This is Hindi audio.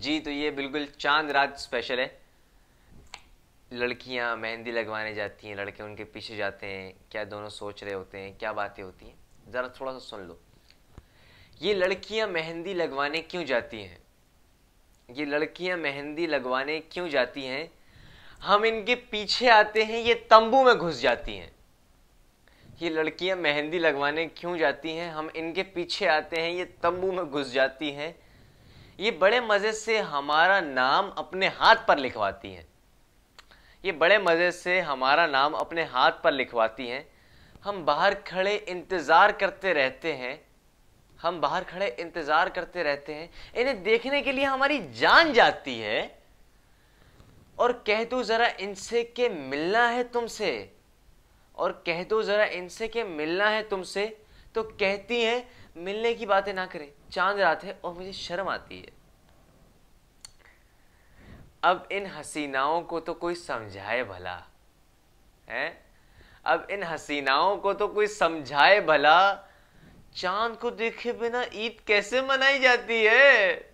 जी तो ये बिल्कुल चांद रात स्पेशल है लड़कियां मेहंदी लगवाने जाती हैं लड़के उनके पीछे जाते हैं क्या दोनों सोच रहे होते हैं क्या बातें होती हैं ज़रा थोड़ा सा सुन लो ये लड़कियां मेहंदी लगवाने क्यों जाती हैं ये लड़कियां मेहंदी लगवाने क्यों जाती हैं हम इनके पीछे आते हैं ये तंबू में घुस जाती हैं ये लड़कियां मेहंदी लगवाने क्यों जाती हैं हम इनके पीछे आते हैं ये तंबू में घुस जाती हैं ये बड़े मज़े से हमारा नाम अपने हाथ पर लिखवाती हैं ये बड़े मज़े से हमारा नाम अपने हाथ पर लिखवाती हैं हम बाहर खड़े इंतज़ार करते रहते हैं हम बाहर खड़े इंतज़ार करते रहते हैं इन्हें देखने के लिए हमारी जान जाती है और कह दो ज़रा इनसे के मिलना है तुमसे और कह दो ज़रा इनसे के मिलना है तुमसे तो कहती हैं मिलने की बातें ना करें चांद रात है और मुझे शर्म आती है अब इन हसीनाओं को तो कोई समझाए भला है अब इन हसीनाओं को तो कोई समझाए भला चांद को देखे बिना ईद कैसे मनाई जाती है